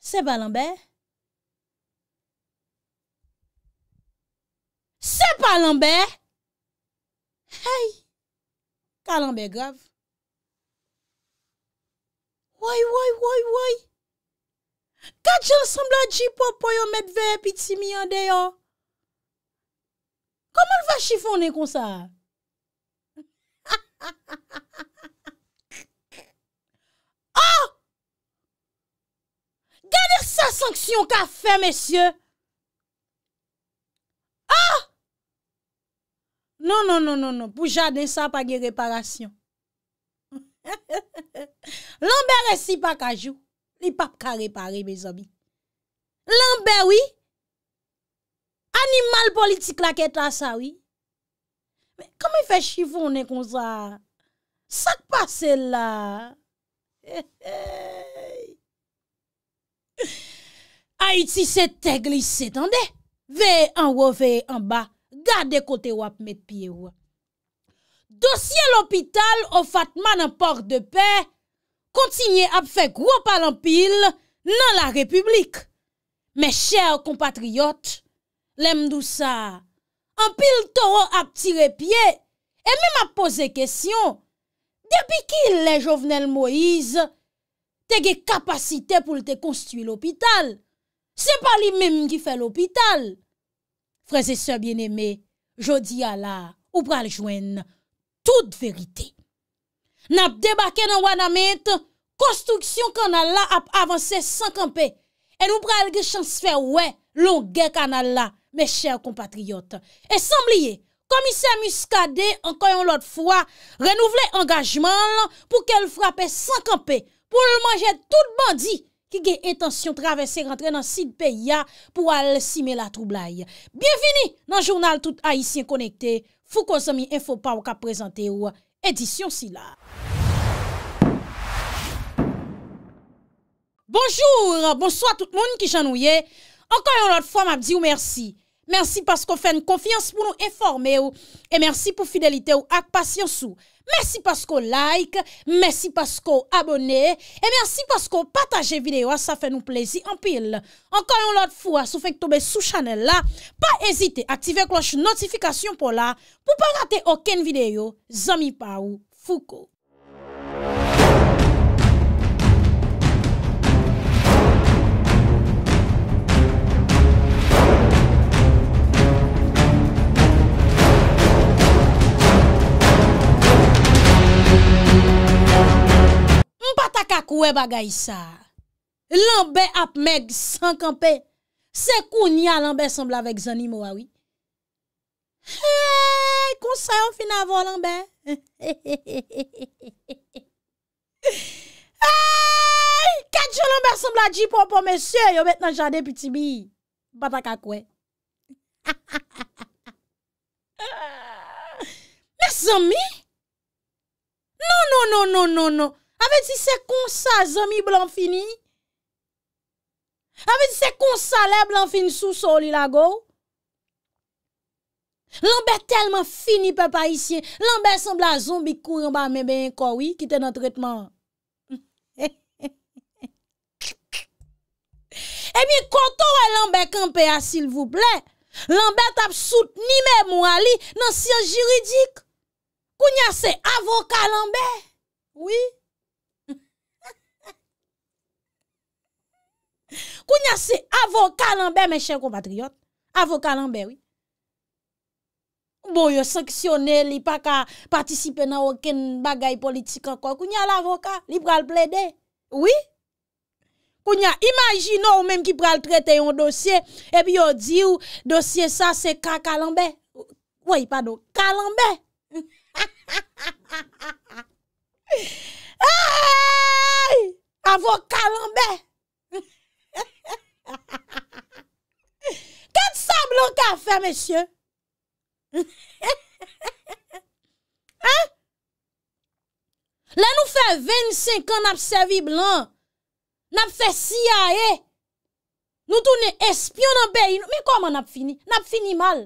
Se pa lanbe? Se pa lanbe? Hey! Ka lanbe gov? Woy, woy, woy, woy! Kat jansan bla di po po yo met ve pi ti mi yande yo? Koman va chifon e konsa a? ah! Oh! gade sa sanksyon k base master? ah! Oh! non, non, non, non, non. pou jade, si pa gale reparasyon lanbe resipa kajo, li pa pou karepare be тобi lanbe wi animal politik la kate asa wi Mè kame fè chivounen kon sa? Sak pa sel la? Eh, eh. Aiti se te glis se tende. Ve en wo, ve en ba. Gade kote wap met piye wap. Dosye l'opital o fatman an port de pe kontinye ap fèk wap alampil nan la republik. Mè chè ou kompatriot lem dousa An pil toro ap tirepye, E mè m ap pose kesyon, Depi ki lè jovenel Moïse, Tè ge kapasite pou lè te konstuit l'hôpital, Se pa li mèm ki fè l'hôpital, Freze sè bienemè, Jodi ala, Ou pral jwen, Tout verite, Nap debake nan wana met, Konstruksyon kanal la ap avanse sankanpe, E nou pral ge chans fè wè, Louge kanal la, mes chèr kompatriyot. Esambliye, komisè muskade, ankayon lot fwa, renouvle engajman pou ke l frape sankanpe pou l manje tout bandi ki ge etansyon travesse rentre nan sit peya pou al sime la troublai. Bienvini nan jounal tout haisyen konekte fw kwa zami infopaw ka prezante ou edisyon si la. Bonjour, bonsoit tout moun ki janouye. Ankayon lot fwa, mabdi ou mersi. Mersi pasko fèn konfians pou nou eforme ou. E mersi pou fidelite ou ak pasyon sou. Mersi pasko like. Mersi pasko abone. E mersi pasko pataje videyo a sa fè nou plezi anpil. Ankon yon lot fwa sou fèk tobe sou chanel la. Pa ezite aktive kloche notifikasyon pou la. Pou pa gate oken videyo. Zami pa ou fuko. Batakakwe bagay sa. Lanbe ap meg sankanpe. Sekou nya lanbe sembla vek zanimo wawi. Heeey, konsayon fin avon lanbe. Heeey, kajou lanbe sembla jiponpon mesye. Yo bet nan jade piti bi. Batakakwe. Lesami. Non, non, non, non, non, non. A ve di se kon sa zomi blan fini? A ve di se kon sa le blan fini sou soli la gow? Lanbe telman fini pe pa isye. Lanbe sembla zonbi kouren ba mebe en koui ki te nan tretman. E mi kontore lanbe kanpe a sil vou ple. Lanbe tap soute ni me mou ali nan siyon jiridik. Kounya se avoka lanbe. Oui. Kou nya se avokal anbe men chè kou patriot Avokal anbe wè Bon yo seksyonè li pa ka Patisipe nan wòken bagay politik anko Kou nya l'avokal Li pral ple de Kou nya imagino ou menm ki pral Trete yon dosye E pi yo di ou dosye sa se ka kalanbe Wè yi pa do kalanbe Avokal anbe Kèt sa blon ka fè, mesye? Le nou fè 25 an nab sevi blan. Nab fè siya e. Nou toune espyon nan pe. Mi koman nab fini? Nab fini mal.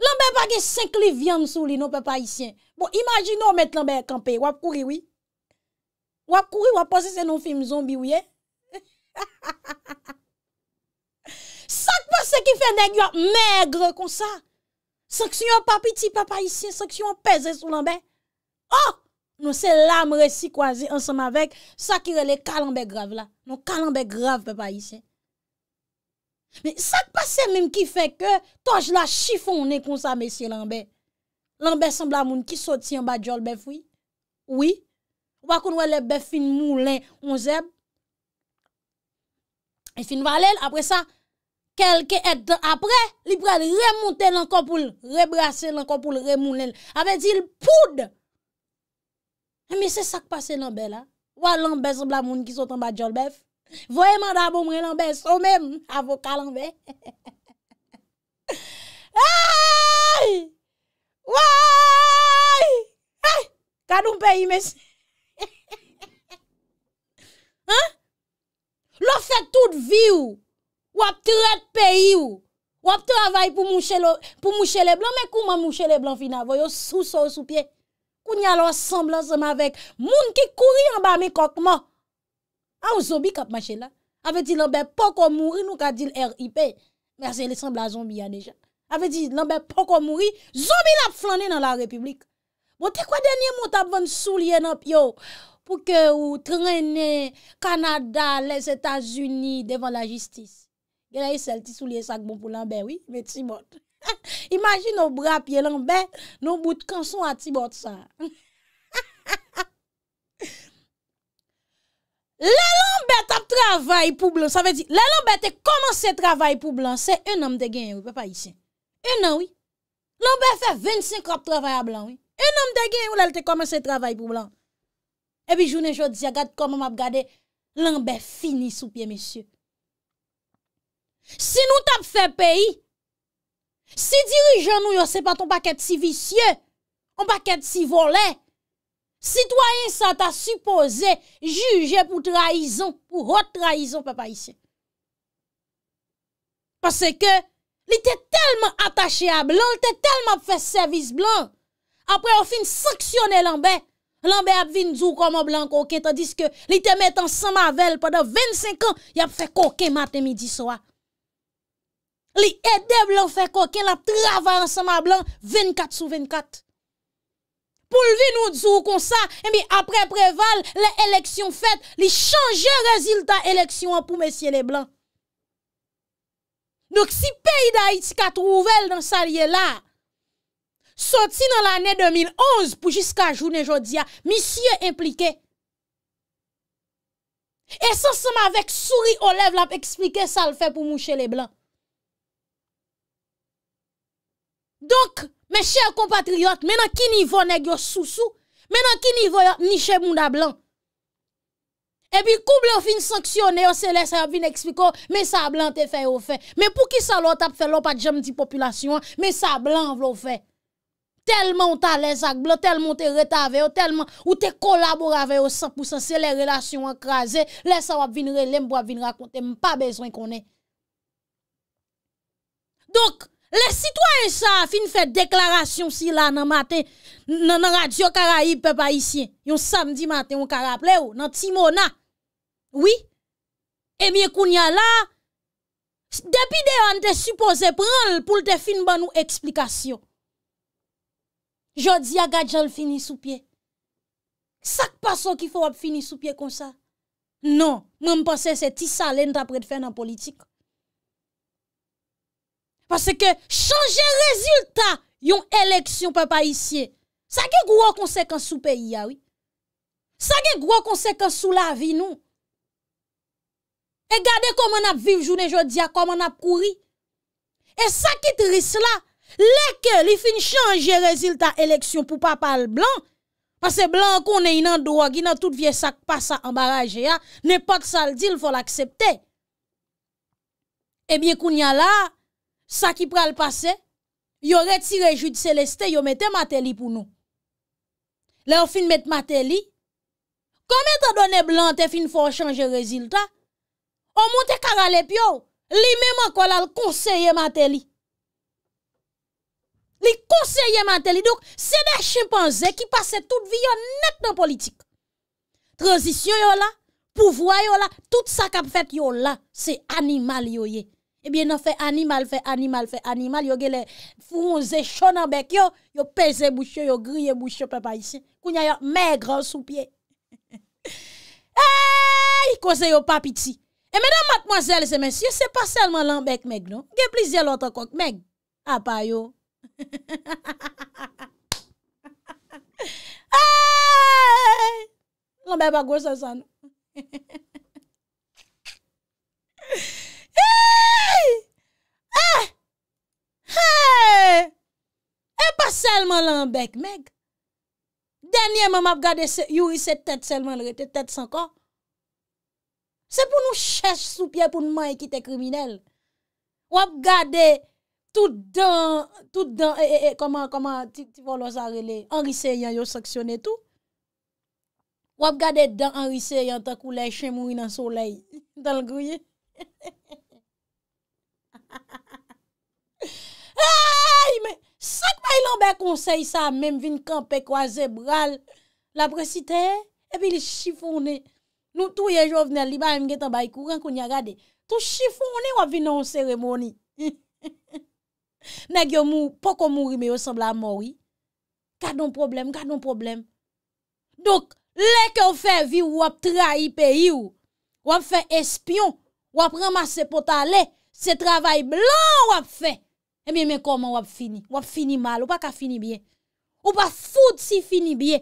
Lanbe bagè 5 li vyam sou li nan pe pa isyen. Bon, imagino met lanbe kampe. Wap kouri wè. Wap kouri wap posese nan film zombie wè. Eh? Sak pa se ki fè nè gyo mègre kon sa? Sak si yon papiti papayisyen, sak si yon peze sou lanbe? Oh, nou se lamre si kwa zi ansam avek, sak ki rele kalambe grav la. Nou kalambe grav papayisyen. Sak pa se mèm ki fè ke toj la chifon nè kon sa mesye lanbe? Lanbe sembla moun ki soti an ba jol befwi? Oui. Wakoun wè le befwi nou len onzeb? E fin valen apre sa, kelke et apre, li prade remonte nan kopoul, rebrase nan kopoul, remounen. Ape zil poud! E mi se sak pase nan be la? Wa lan bez blamoun ki sotan ba djolbef? Voye manda abomre lan bez, omem avokal nan be? E! Wa! E! Kanon pe imes! Ha? Lo fè tout vi ou, wap te ret peyi ou, wap te avay pou mouche le blan. Mè kouman mouche le blan fin avoy, yo sou so sou pie. Kou nyalo a semblan seman vek, moun ki kouri an ba mi kokman. An ou zobi kap mache la. A ve di lan bè poko mouri nou ka dil R.I.P. Mè a se le semblan zombi ya deja. A ve di lan bè poko mouri, zobi la flanè nan la republik. Bon te kwa denye mota bon sou liye nan pi yo? pou ke ou trene Kanada, les Etats-Unis, devan la jistis. Gè la yè sel ti sou liye sak bon pou l'anbe, oui, met ti bot. Imagin nou bra pi l'anbe, nou bout konson ati bot sa. Le l'anbe tap travay pou blan, sa ve di, le l'anbe te komanse travay pou blan, se un anm de gen yon, pe pa yishen. Un an, oui. L'anbe fe 25 ap travay a blan, oui. Un anm de gen yon lal te komanse travay pou blan. Epi jounen jòd zyagat, komon map gade, lanbe fini sou pie, mesyè. Si nou tap fè peyi, si dirijan nou yon se paton pa kèd si visye, an pa kèd si volè, sitwayen sa ta suppose, juje pou traizon, pou hot traizon, pe pa yisye. Pase ke, li te telman atache a blan, li te telman fè servis blan, apre ou fin saksyonè lanbe, Lanbe ap vin djou kwa mwen blan koke, tadis ke li te met an sama vel, padan 25 an, yap fe koke maten midi soa. Li ede blan fe koke, lap trava an sama blan, 24 sou 24. Pol vin ou djou kon eh sa, e mi apre preval, le eleksyon fet, li chanje rezil ta eleksyon an pou mesye le blan. Dok si pey da iti katrouvel, nan salye la, Soti nan l ane 2011 pou jiska jounen jodia, ah, misye implike. E sensanman vek suri o lev lap eksplike sa l fe pou mouche le blan. Donk, me chè kompatriot, menan ki nivou neg yo sousou, menan ki nivou niche mou da blan. E bi kouble ou fin sanksyonè, ou se lesa ou fin ekspliko, oh, men sa blan te fe ou fe. Men pou ki sa lot ap fe lop at jem di populasyon, men sa blan vlo fe. Telman ou ta le zak blo, telman ou te reta veyo, telman ou te kolabor aveyo, 100% se le relasyon akraze, le sa wap vinre, lem wap vinre akonte, mpa bezwen konen. Donk, le sitwany sa fin fèd deklarasyon si la nan maten nan radio Karayip pe pa isyen, yon samdi maten yon karap le yo, nan Timona. Oui, emye kounya la, depi de an te supose pral pou te fin ban nou eksplikasyon. Jodi a gajal fini sou pye. Sak pa sou ki fwo ap fini sou pye kon sa? Non, mwen mpase se ti sa lènd apre te fè nan politik. Pase ke chanje rezultat yon eleksyon pe pa isye. Sak e gwo konsekans sou pe yaw? Sak e gwo konsekans sou la vi nou? E gade koman ap viv jounen jodi a koman ap kouri? E sak it ris la? Leke li fin chanje rezil ta eleksyon pou pa pal blan Pase blan kon e inan doa gina tout vie sak pa sa ambaraje ya Ne pak sal dil fol aksepte Ebyen koun ya la Sa ki pral pase Yo retire jud seleste yo mette mateli pou nou Le ou fin mette mateli Kome ta done blan te fin fol chanje rezil ta O moun te karale pyo Li mèman kol al konseye mateli Li konseye mante li. Dok, se de chimpanze ki pase tout vi yo net nan politik. Transisyon yo la, pouvoi yo la, tout sa kap fèt yo la, se animal yo ye. Ebyen an fe animal, fe animal, fe animal, yo ge le founze chonan bek yo, yo peze boucho, yo griye boucho pepa isye. Kounya yo meg ran sou pie. Eyyy, koze yo papiti. E menan matmoazelze mensyo, se pa selman lan bek meg non. Ge plizye lontan kok meg. A pa yo. E pa selman lan bek meg Denye mam ap gade yuri se tet selman lret Tet senko Se pou nou ches sou pye pou nou maye kite kriminelle Wap gade Tout dan, tout dan, ee, ee, ee, koman, koman, ti folo sa rele, Anri Seyyan yo saksyon e tou. Wap gade dan Anri Seyyan ta koule, chen moui nan solei, dan l grouye. Ay, me, sak bay lombe konsey sa, menm vin kanpe kwa zebral, la presite, e pi li chifoune. Nou tou ye jovne, li ba mge tabay kou, kwen kou nye gade, tou chifoune wap vin nan seremoni. Nè gyo mou, pa kon mou rime yo sembla moui Gat non problem, gat non problem Dok, lè ke ou fè vi ou wap trai peyi ou Wap fè espyon, wap ramase pota lè Se travay blan wap fè E mi mè koman wap fini, wap fini mal Ou pa ka fini bie Ou pa foud si fini bie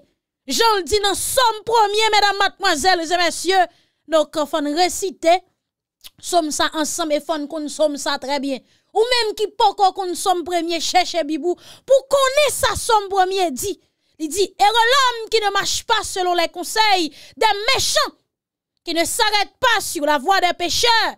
Jol di nan som premier, mèdam matmazèl, zè mèsyè Dok fon resite Som sa ansam e fon kon som sa trè bie ou même qui poko kon somme premier cherche bibou, pour connaître sa somme premier dit. Il dit, et l'homme qui ne marche pas selon les conseils des méchants, qui ne s'arrête pas sur la voie des pécheurs,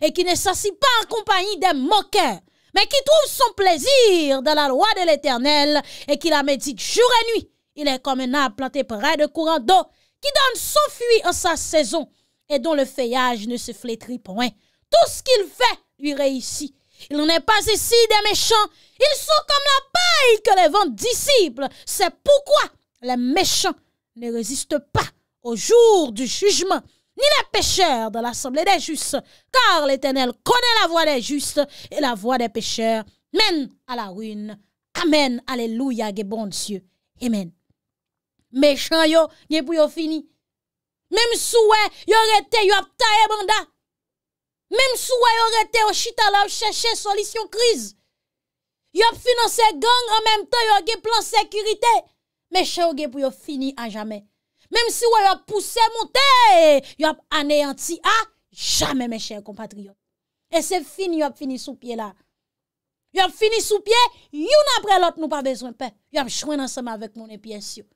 et qui ne s'assit pas en compagnie des moqueurs, mais qui trouve son plaisir dans la loi de l'éternel, et qui la médite jour et nuit. Il est comme un arbre planté près de courant d'eau, qui donne son fruit en sa saison, et dont le feuillage ne se flétrit point. Tout ce qu'il fait lui réussit. Il n'est pas ici des méchants. Ils sont comme la paille que les vents disciples. C'est pourquoi les méchants ne résistent pas au jour du jugement, ni les pécheurs de l'assemblée des justes, car l'Éternel connaît la voie des justes et la voie des pécheurs mène à la ruine. Amen. Alléluia, bon Dieu. Amen. Méchants, yo, pou yo fini. Même souhait, yo rete, yo Mem sou wè yon rete o chitala ou chèche solisyon kriz. Yon finanse gang an mem tan yon ge plan sekurite. Mè chè yon ge pou yon fini an jame. Mem sou wè yon pousse monte. Yon aneyanti an jame mè chè yon kompatri. E se fini yon fini sou pie la. Yon fini sou pie. Yon apre lot nou pa bezwen pe. Yon chwen ansama vek moun epi ensyo.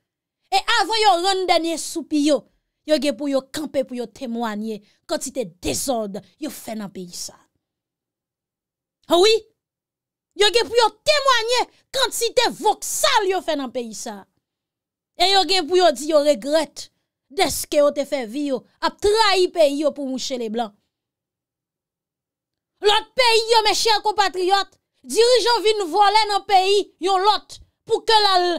E avon yon ronde denye sou pi yo. Yo gen pou yo kampe pou yo temwanye kante si te dezonde, yo fè nan peyi sa. Ha wii? Yo gen pou yo temwanye kante si te voksal, yo fè nan peyi sa. E yo gen pou yo di yo regret deske yo te fè vi yo ap trahi peyi yo pou mouche le blan. Lot peyi yo, me chèr compatriot, dirijon vin vole nan peyi yo lot pou ke la...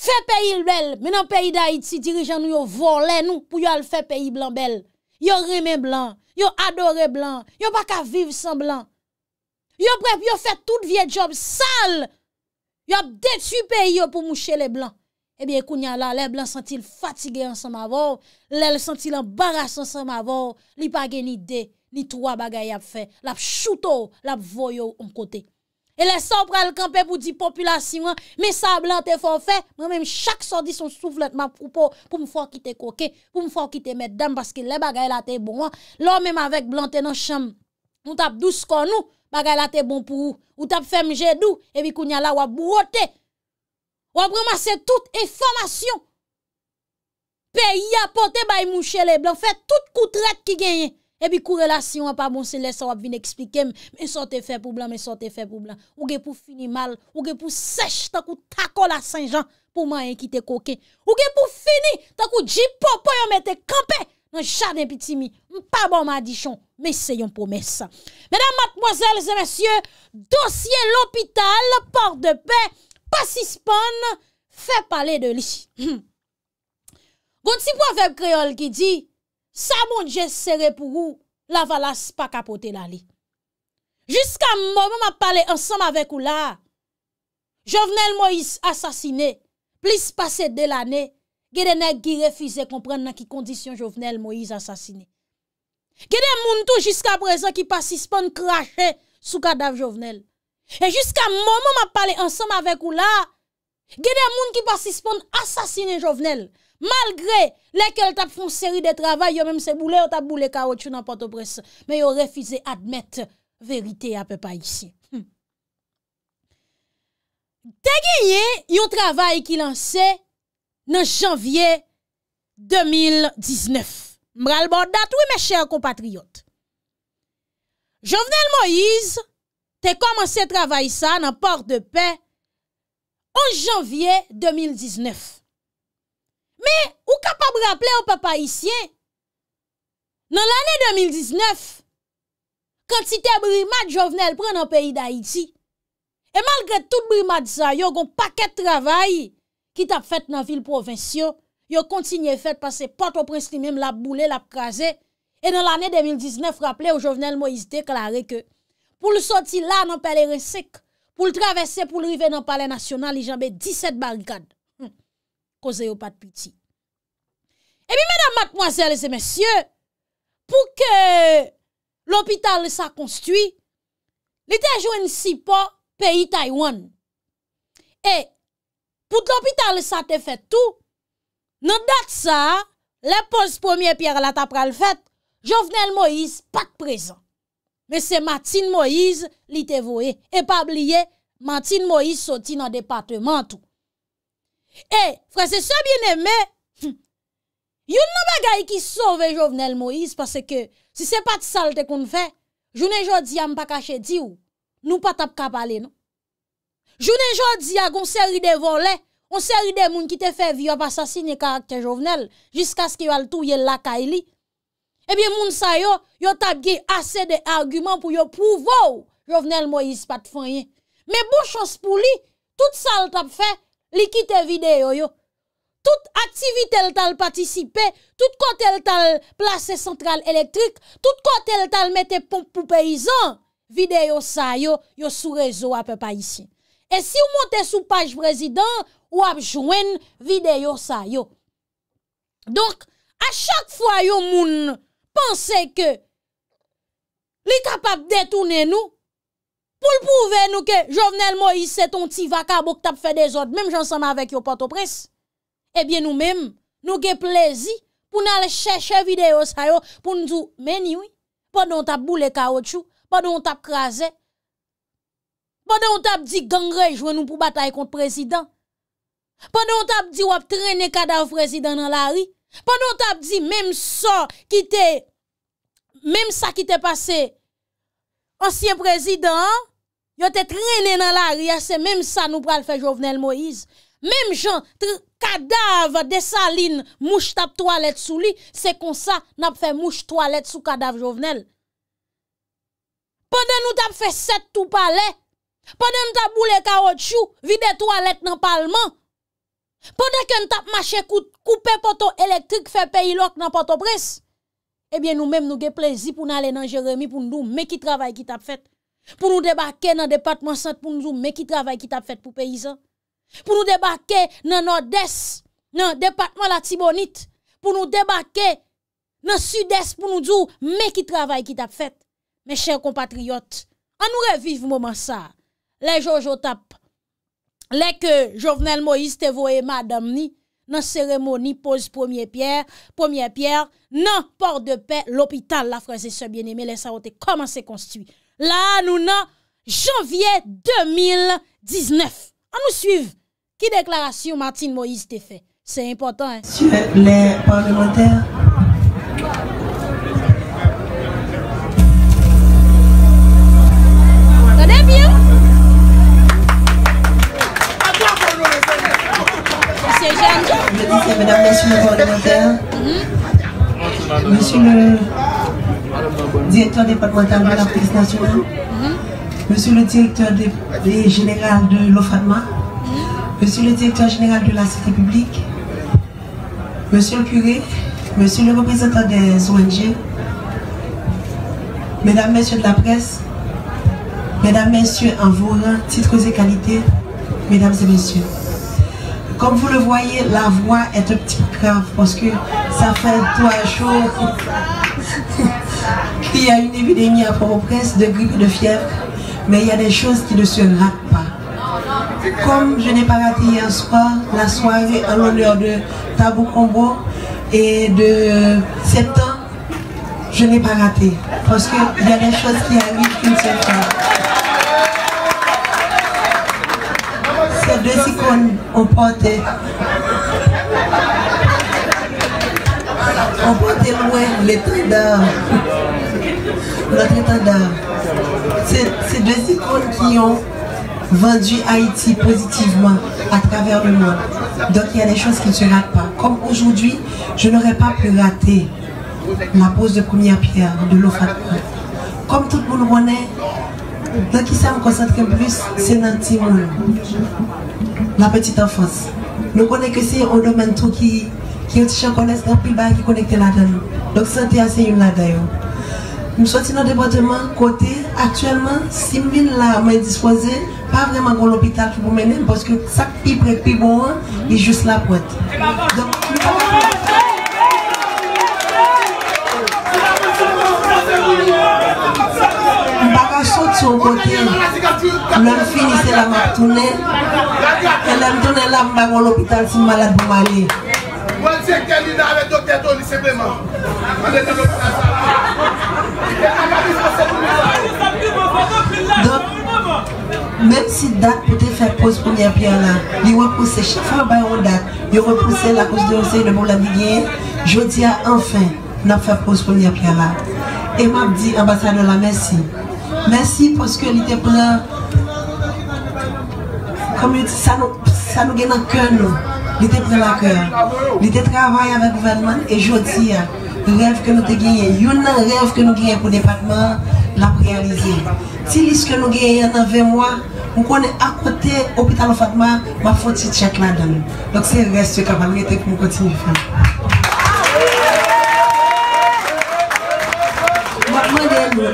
Fè peyi l bel, menan peyi da iti dirijan nou yo volen nou pou yo al fè peyi blan bel. Yo remen blan, yo adore blan, yo baka viv san blan. Yo pre, yo fè tout vie job sal. Yo ap detu peyi yo pou mouche le blan. Ebyen kounyan la, le blan sentil fatige ansan ma vor, le sentil ambarase ansan ma vor, li page ni de, ni troa bagay ap fè, lap chouto, lap voyo om kote. E lè san pral kampe pou di populasyon, mè sa blan te fon fè, mè mè mè chak san di son souflet ma pou pou pou mwen fò ki te koke, pou mwen fò ki te mè dèm, paske lè bagay la te bon wè. Lò mè mè avèk blan te nan chanm, mou tap dou skon nou, bagay la te bon pou ou. Mou tap fèm jè dou, evi kou nyal la wap bou wote. Wap remase tout e fòmasyon. Pè y apote bay mouchè le blan fè, tout koutret ki genye. Ebi kou relasyon an pa bon se lè sa wap vin eksplikem, men sote fè pou blan, men sote fè pou blan. Ou gen pou fini mal, ou gen pou sèch takou takou la Saint-Jean pou man yon ki te koke. Ou gen pou fini takou djipo pou yon mette kampe, yon chade epitimi, mpa bon madichon, men se yon pou mè sa. Mèdam matmozèl, zè mèsyè, dosye l'hôpital, port de pè, pasi spon, fè pale de li. Goun si pou an fè kreol ki di, sa moun jese sere pou ou la valas pa kapote la li. Jiska moun moun ap pale ansanm avek ou la, Jovenel Moïse asasine, plis pase de l'ane, gede nek ki refize komprende nan ki kondisyon Jovenel Moïse asasine. Gede moun tou jiska prezant ki pasispon krashe sou kadav Jovenel. E jiska moun moun ap pale ansanm avek ou la, gede moun ki pasispon asasine Jovenel. Malgre lekel tap fon seri de travay, yo menm se boule, yo tap boule kao chou nan pantopres, me yo refize admette verite apè pa isi. Hmm. Te geye yo travay ki lanse nan janvye 2019. Mbral bondat, wè mè chèr kompatriot. Jovenel Moïse te komanse travay sa nan port de pe, an janvye 2019. Me, ou kapap rapple ou pe pa isyen, nan l'anè 2019, kantite brima d'jovenel pre nan peyi d'Haïti, e malgre tout brima d'sa, yo goun paket travay ki tap fèt nan vil provensyon, yo kontinye fèt pa se pat oprensi mèm, lap boule, lap kaze, e nan l'anè 2019 rapple ou jovenel mo is deklare ke, pou l'soti la nan pale resik, pou l'travesse pou l'rive nan pale nasyonal, li janbe 17 barikade. Koze yo pat piti. E mi mèdam matmoazèl se mèsyè, pou ke l'hôpital sa konstwi, li te jwen si po peyi Taywan. E pou l'hôpital sa te fè tout, nan dat sa, le pos premier pierre la tapra l'fèt, Jovenel Moïse pat prezant. Mèse Matin Moïse li te voe. E pa bliye, Matin Moïse soti nan departementou. E, fwese se bieneme, yon nanbe gay ki sove Jovenel Moïse, pase ke si se pat salte kon fè, jounen jò di ya mpa kache di ou, nou pat ap kap ale, non? Jounen jò di ya goun seri de volè, goun seri de moun ki te fè vi ob asasini karakter Jovenel, jiskas ki yo al tou ye laka ili, e ebyen eh moun sa yo, yo tab ge ase de argumen pou yo pou vou Jovenel Moïse pat fwenye. Me bou chos pou li, tout salte ap fè, Li kite videyo yo. Tout aktivite el tal patisipe, tout kote el tal place central elektrik, tout kote el tal mete pou pou peyizan, videyo sa yo, yo sou rezo wap pa pa isi. E si ou monte sou page prezident, wap jwen videyo sa yo. Donk, a chak fwa yo moun, pense ke, li kapap detounen nou, pou l pouve nou ke Jovenel Moïse ton ti vaka bok tap fe de zot, mem jansama avek yo pato pres, ebyen eh nou mem, nou ke plezi, pou nal chèche videyo sayo, pou nou zou meni wè, pa don tap bou le kaotchou, pa don tap krasè, pa don tap di gangre jwen nou pou batay kont prezident, pa don tap di wap trene kada v prezident nan la ri, pa don tap di mem sa ki te, mem sa ki te pase, Ansyen prezident, yo te trene nan la ria, se mem sa nou pral fe jovenel Moïse. Mem jan, te kadav desaline mouch tap toalet sou li, se konsa nap fe mouch toalet sou kadav jovenel. Poden nou tap fe set tou pale, poden nou tap boule ka otchou, vide toalet nan palman. Poden nou tap mache koupe poto elektrik fe peyi lok nan poto pres. Ebyen nou menm nou ge plezi pou nou ale nan Jeremie pou nou nou meki travay ki tap fet. Pou nou debake nan Depatman Sant pou nou nou meki travay ki tap fet pou peyizan. Pou nou debake nan Nord-Est nan Depatman la Tibonit. Pou nou debake nan Sud-Est pou nou nou meki travay ki tap fet. Me chèr compatriot, an nou reviv mouman sa. Le Jojo tap, le ke Jovenel Moïse te voye madam ni. nan seremoni, pose premier pierre, premier pierre, nan port de paix, l'hôpital, la frasé, se bien-aimé, la saote, koman se konstuit. La, nou nan, janvier 2019. An nou suiv, ki deklarasyon Martine Moïse te fè? Se important, hein? Sye, le port de paix, la frasé, se bien-aimé, mesdames, messieurs les Parlementaire, hein. monsieur le directeur départemental de la police nationale, monsieur le directeur général de l'OFADMA, monsieur le directeur général de la cité publique, monsieur le curé, monsieur le représentant des ONG, mesdames, messieurs de la presse, mesdames, messieurs en vos titres et qualités, mesdames et messieurs. Comme vous le voyez, la voix est un petit peu grave parce que ça fait trois jours qu'il y a une épidémie à port au de grippe et de fièvre, mais il y a des choses qui ne se ratent pas. Comme je n'ai pas raté hier soir la soirée en l'honneur de Tabou Combo et de septembre, je n'ai pas raté parce qu'il y a des choses qui arrivent une seule fois. deux icônes ont porté. On portait loin l'étendard. Notre étendard. C'est deux icônes qui ont vendu Haïti positivement à travers le monde. Donc il y a des choses qui ne se ratent pas. Comme aujourd'hui, je n'aurais pas pu rater la pose de première pierre de l'OFAC. Comme tout le monde connaît, donc qui ça me concentrer plus, c'est dans le la petite enfance. Nous connaissons que c'est un domaine tout qui qui est encore l'instant plus bas qui connecté là-dedans. Donc santé c'est une là-dedans. Nous sommes dans le département côté actuellement 6 000 là mais disposé pas vraiment dans l'hôpital pour mener parce que ça pipe est plus bon hein, est juste la pointe. son côté l'homme finissait la matinée. elle aime donner la main à l'hôpital si malade pour m'aller donc même si date peut faire pause première pierre hein, là, il repoussait chaque fois on date, il repoussait la cause de conseil de problème Je dis à enfin, n'a fait pause première pierre hein, là. Et m'a dit ambassadeur la merci. Merci parce que comme ça nous, ça nous gagne le cœur nous. a travaillé travaille avec le gouvernement et je dis, rêve que nous avons gagné, il un rêve que nous avons pour le département, l'a réalisé. Si que nous avons dans 20 mois, nous connaît à côté de l'hôpital Fatma, ma faute c'est un là-dedans. Donc c'est le reste nous pour continuer à faire.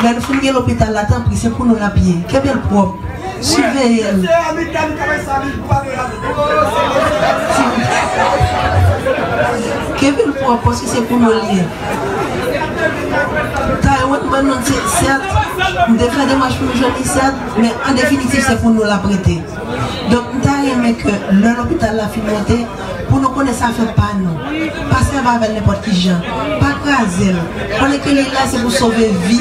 Mais fin de l'hôpital là, tant pris c'est pour nous la bien. Quel bien propre. Surveillez-le. Quel bien propre, parce que c'est pour nous lier. Maintenant, c'est de faire des marches pour jeter certes, mais en définitive, c'est pour nous la prêter. Donc, nous avons aimé que l'hôpital l'a fait monter pour nous connaître ça fait pas nous. Pas va avec n'importe qui gens. Pas On est que là, c'est pour sauver vie.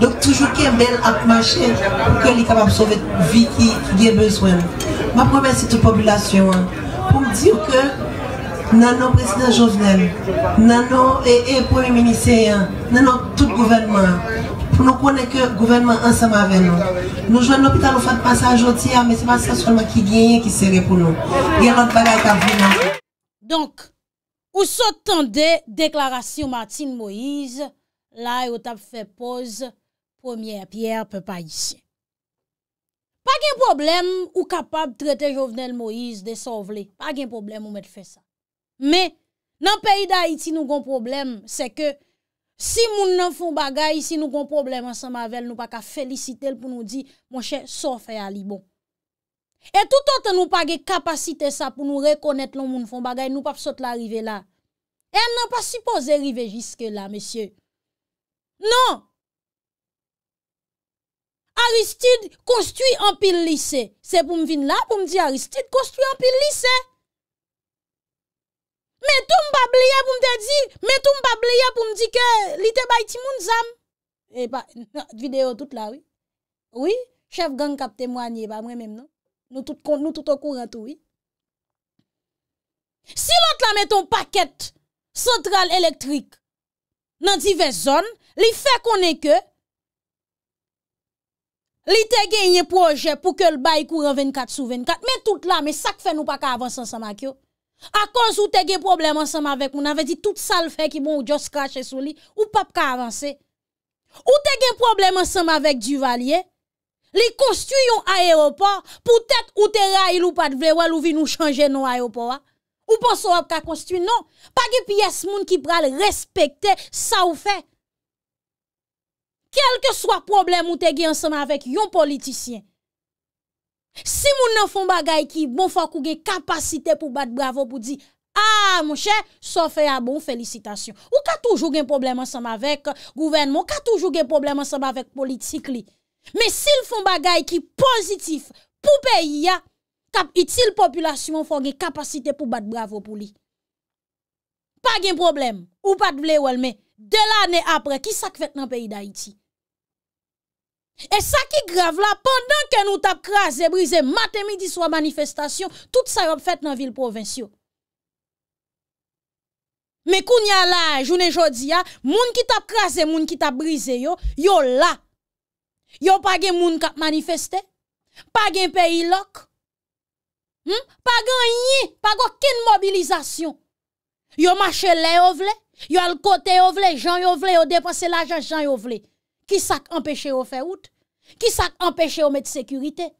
Donc toujours qu'il belle à marcher pour qu'elle soit capable de sauver vie qui, qui a besoin. Ma c'est toute population hein. pour dire que dans président président Jovenel, nous, et, premier premiers ministères, dans hein, tout gouvernement, pour nous connaître que le gouvernement ensemble avec nous. Nous jouons l'hôpital, on fait passage aujourd'hui, mais ce n'est pas seulement qui gagne qui serait pour nous. Il y a notre Donk, ou so tande deklarasyon Martin Moïse, la yot ap fè poz, premier Pierre pe pa isye. Pa gen problem ou kapab trete jovenel Moïse de sovle, pa gen problem ou met fè sa. Me, nan peyi da Haiti nou kon problem, se ke si moun nan foun bagay, si nou kon problem ansan mavel, nou pa ka felicite l pou nou di, mon chè, so fè a li bonk. E toutote nou pa ge kapasite sa pou nou rekonet loun moun fon bagay, nou pa psote la rive la. E nou pa suppose rive jiske la, mesye. Non! Aristide konstwi an pil lise. Se pou m vin la pou m di Aristide konstwi an pil lise. Metou m pa bleye pou m de di, metou m pa bleye pou m di ke li te bay ti moun zam. E pa, videyo tout la, oui. Oui, chef gang kap temwanyi, ba mwen menm, non? Nou tout kon, nou tout an kou ratou, oui. Si lout la met ton paket sentral elektrik nan dive zon, li fe konen ke li te gen yon proje pou ke lba yi kou 24 sou 24, me tout la, me sak fe nou pa ka avansan sa ma kyo. A konz ou te gen probleman sa ma vek, moun ave di tout sal fe ki bon ou jos kache sou li, ou pap ka avansen. Ou te gen probleman sa ma vek di valye, ou te gen probleman sa ma vek Li konstu yon aéropor, pou tèt ou tè ray lou pat vle, wè lou vi nou chanje nou aéropor. Ou pan sou ap ka konstu, non. Pagè piyes moun ki pral respekte, sa ou fè. Kèlke sou a problem ou tè gè ansama avèk yon politisyen. Si moun nan fon bagay ki, bon fò kou gè kapasite pou bat bravo, pou di, a ah, mouche, sa ou fè a bon felisitasyon. Ou ka toujou gè problem ansama avèk gouvernement, ka toujou gè problem ansama avèk politik li. Me sil fon bagay ki pozitif pou peyi ya, kap iti l populasyon fon gen kapasite pou bat bravo pou li. Pa gen problem, ou pat ble ou elme, de la ane apre, ki sak fet nan peyi da iti. E sak ki grav la, pandan ke nou tap kraze, brize, mate midi swa manifestasyon, tout sa yop fet nan vil provensyo. Me koun ya la, jounen jodi ya, moun ki tap kraze, moun ki tap brize yo, yo la, Yo pa gen moun kap manifeste? Pa gen peyi lok? Hmm? Pa gen yi? Pa gen kine mobilizasyon? Yo mache le yo vle? Yo al kote yo vle? Jan yo vle? Yo depanse la jan jan yo vle? Ki sak empeshe yo feout? Ki sak empeshe yo met sekurite?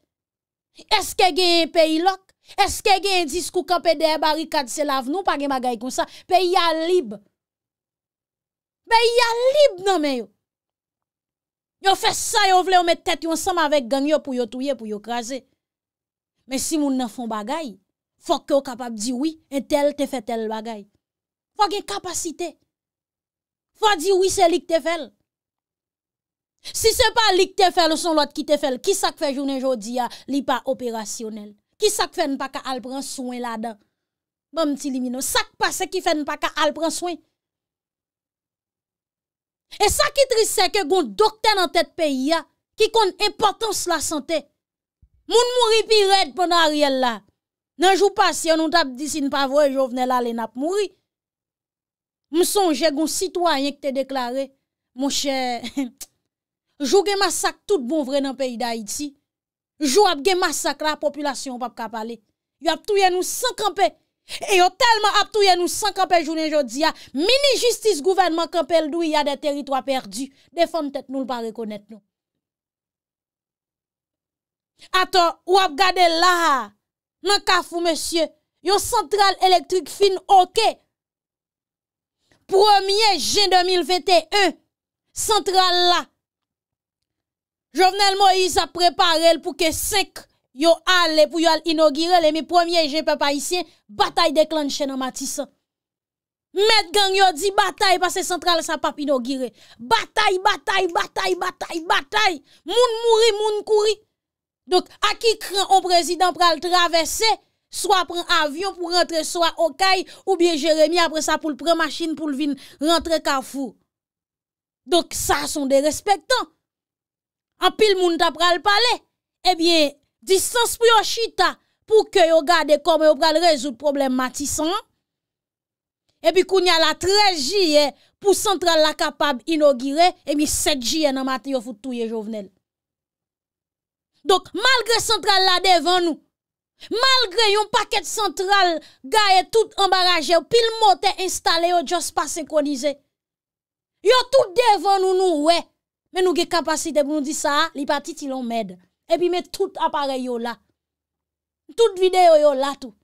Eske gen peyi lok? Eske gen diskou kapede e barikad sel av nou? Pa gen magay kon sa? Peyi ya lib? Peyi ya lib nan men yo? Yo fè sa, yo vle yo mè tèt yon sam avèk ganyo pou yo touye, pou yo krasè. Mè si moun nan fè bagay, fòk yo kapab di wè, en tel te fè tel bagay. Fòk yon kapasite. Fòk di wè se li k te fèl. Si se pa li k te fèl ou son lot ki te fèl, ki sak fè jounen jodi ya li pa operasyonel? Ki sak fè npa ka al pran souen la dan? Mè bon, mè ti limino, sak pa se ki fè npa ka al pran souen? E sa ki trise ke goun dokte nan tet peyi ya, ki kon importans la sante. Moun mouri pi red pou nan a riel la. Nan jou pas, yon nou tab disi n pa vwe, jou vne la len ap mouri. Mou sonje goun sitwanyen ki te deklare, moun chen, jou gen masak tout bon vre nan peyi da iti. Jou ap gen masak la popylasyon pap kapale. Yon ap touye nou sankanpe moun. E yo telman ap touye nou san kapel jounen jodi ya Mini justice gouvernement kapel dou Ya de teritwa perdi De fom tet nou l pa rekonet nou Aton wap gade la Nan kafou monsye Yo sentral elektrik fin oke Premier G2000 VTE Sentral la Jovenel Moïse ap preparel pou ke sek yo allé pour yo inaugurer les premiers pas ici, bataille déclenchée dans Matisse. Met gang yo dit bataille parce que centrale ça pas inaugurer. Bataille, bataille, bataille, bataille, bataille. Moun mouri, moun kouri. Donc, à qui craint on président pral traverser, soit prend avion pour rentrer, soit au Caï ou bien Jérémy après ça pour le prendre machine pour le vin rentrer Carrefour. Donc, ça sont des respectants. En pile moun t'a pral parler. Eh bien, Distans pou yo chita pou ke yo gade kome yo pral rezout problem matisan. Ebi kou nye la 13 jye pou sentral la kapab inogire, ebi 7 jye nan mati yo foutouye jovenel. Dok, malgre sentral la devan nou, malgre yon paket sentral gaye tout embaraje, pil mote installe yo, just pas se konize. Yo tout devan nou nou we, men nou ge kapasite pou nou di sa, li pati ti lon mede. Epi mè tout apare yo la. Tout videyo yo la tout.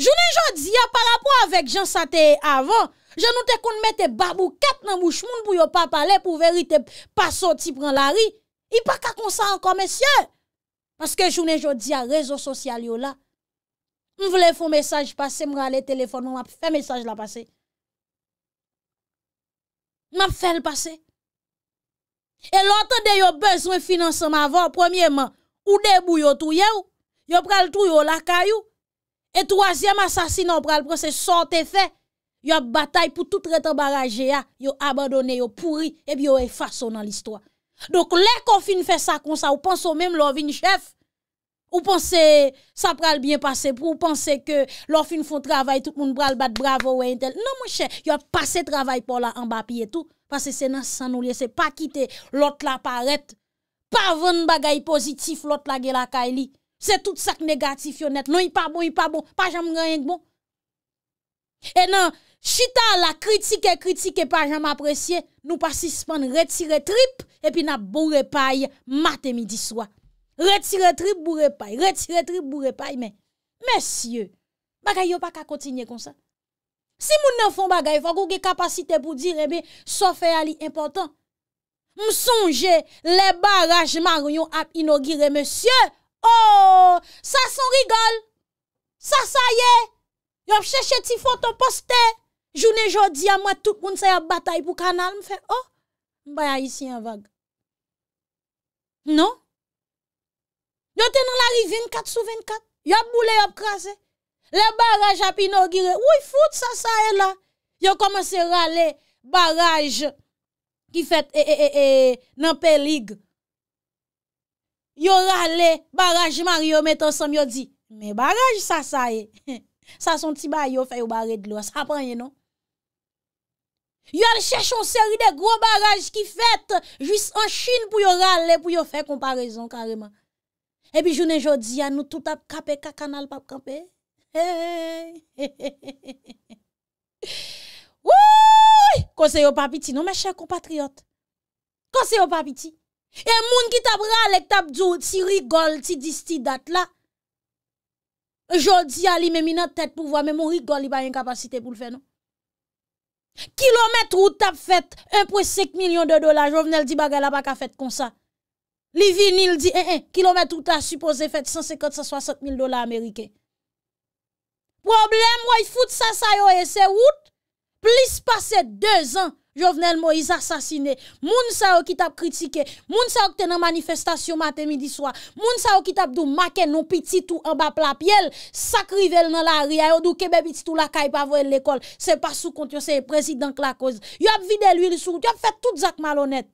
Jounè jòdia, pa rapò avèk jan satè avò, jan nou te kon mè te babou kap nan mou chmoun pou yo pa pale pou veri te pa soti pran lari. I pa kakonsan an komesye. Maske jounè jòdia, rezo sosyal yo la. M vle fò mesaj pase, m rale telefon, m ap fè mesaj la pase. M ap fè l'pase. E lote de yo bezwen finansman avan, premierman, ou debou yo touye ou, yo pral touye ou lakay ou, e troasyem asasina ou pral prase sante fe, yo batay pou tout retan baraje ya, yo abadone, yo pouri, e bi yo e fason nan listwa. Dok lè kon fin fè sa kon sa, ou panso mèm lò vin chèf, Ou pense, sa pral byen pase, pou ou pense ke lor fin foun travay, tout moun pral bat bravo wey entel. Nan mwen chè, yon pase travay pou la ambapi etou. Pase se nan sanou liye, se pa kite lot la paret. Pa ven bagay pozitif lot la gelakay li. Se tout sak negatif yon net. Non yi pa bon, yi pa bon, pa janm reyeng bon. E nan, chita la kritik e kritik e pa janm apresye, nou pasi span retire trip, e pi nan bou repay mate midi swa. Retire tri pou repay. Retire tri pou repay men. Mèsyè. Bakay yo pa ka kontinye kon sa. Si moun nan fon bagay, fok ou ge kapasite pou dire eh be, sofe a li important. M sonje, le baraj marou yon ap inogire mèsyè. Oh, sa son rigol. Sa sa ye. Yon chèche ti foton poste. Jounen jodi a mwen tout moun sa yon batay pou kanal. M fè, oh, m bayan yisi yon vag. Non? Non? Yo ten nan la riv 24 sou 24. Yo ap boulè, yo ap krasè. Le baraj ap inogire. Ou yi foute sa sa e la? Yo komanse rale baraj ki fèt e eh, e eh, e eh, e nan pelig. Yo rale baraj mar yo met an som yo di. Me baraj sa sa e. Sa son ti bay yo fè yo baraj dlo. Sa apanye non? Yo alè chèchon seri de gro baraj ki fèt jwis an chine pou yo rale pou yo fè komparèzon kareman. Epi jounen jodi an nou tout ap kape kak kanal pap kape. Konseyo papiti nou men chèr compatriot. Konseyo papiti. E moun ki tap rale, ki tap djou, ti rigol, ti disti dat la. Jodi an li men minat tèt pou vwa, men moun rigol li bayen kapasite pou l fè nou. Kilometrou tap fèt, un pouè sek milyon de dola, jounen el di bagay la baka fèt kon sa. Livi nil di, eh eh, kilometre ou ta supose fèd 150-160 mil dola Amerike. Problem woy, foute sa sa yo e se wout, plis pase 2 an, jo vnen l mo is asasine. Moun sa yo ki tap kritike, moun sa yo te nan manifestasyon mate midi swa, moun sa yo ki tap do maken nou piti tou anba plap, yel sakrivel nan la ria yo do kebe piti tou la kay pa vwe l ekol, se pa sou kont yo se prezident la koz. Yo ap vide l wili sou, yo ap fèd tout zak malonèt.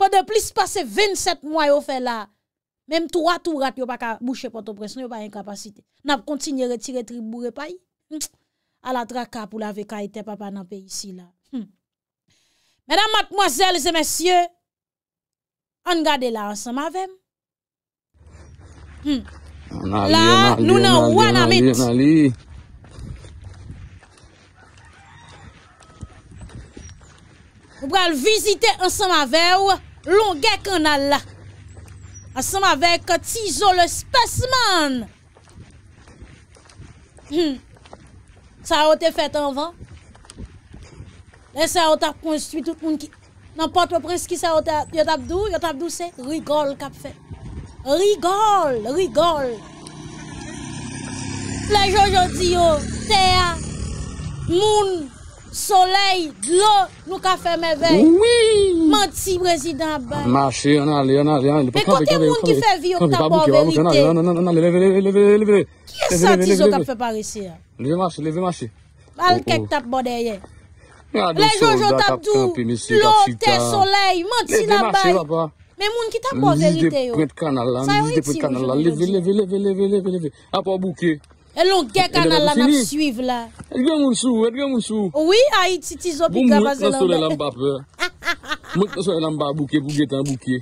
Po de plis pase 27 mway yo fe hm. la, mem tou rat tou rat, yo pa ka mouche poto pres, yo pa yon kapasite. Nap kontinye retire tri mbou repay, ala tra kap ou la ve ka ite, papa napi yisi la. Mèdam matmwazèl zè mèsyè, an gade la ansan mavem. La, lounan wana miti. Ou bral vizite an sa ma ve ou, loungek an al la. An sa ma ve kotizo le spesman. Sa o te fet an van. Le sa o tap konstuit tout moun ki... Nan pat wap res ki sa o tap. Yo tap dou? Yo tap dou se? Rigol kap fe. Rigol! Rigol! Le jo jodi yo, te a moun... Soleil, lò, nou ka fè mè vè. Manti, prezident, bè. Mè kon te moun ki fè vi yo ki ta bò verite. Ki yè sa ti zo ka fè parisi ya? Leve, leve, leve. Al kek ta bò de ye? Le, Jojo, ta dò. Lò, te, soleil, manti, la bè. Mè moun ki ta bò verite yo. Sa yon eti yo, jouni yo di. Leve, leve, leve, leve, leve, leve. Apo, bouke. E lon gen kanal la nap suiv la. Et gen moun sou, et gen moun sou. Oui, ayit si ti zopi kava zelanbe. Boum moun, et gen moun sou, et gen moun sou. Moun kraso elan ba bouke pou getan bouke.